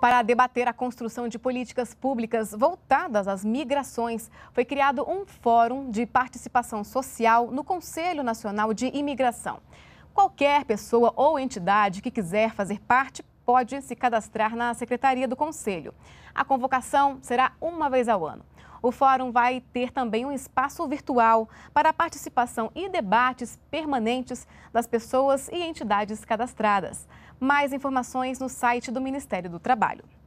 Para debater a construção de políticas públicas voltadas às migrações, foi criado um Fórum de Participação Social no Conselho Nacional de Imigração. Qualquer pessoa ou entidade que quiser fazer parte pode se cadastrar na Secretaria do Conselho. A convocação será uma vez ao ano. O fórum vai ter também um espaço virtual para a participação e debates permanentes das pessoas e entidades cadastradas. Mais informações no site do Ministério do Trabalho.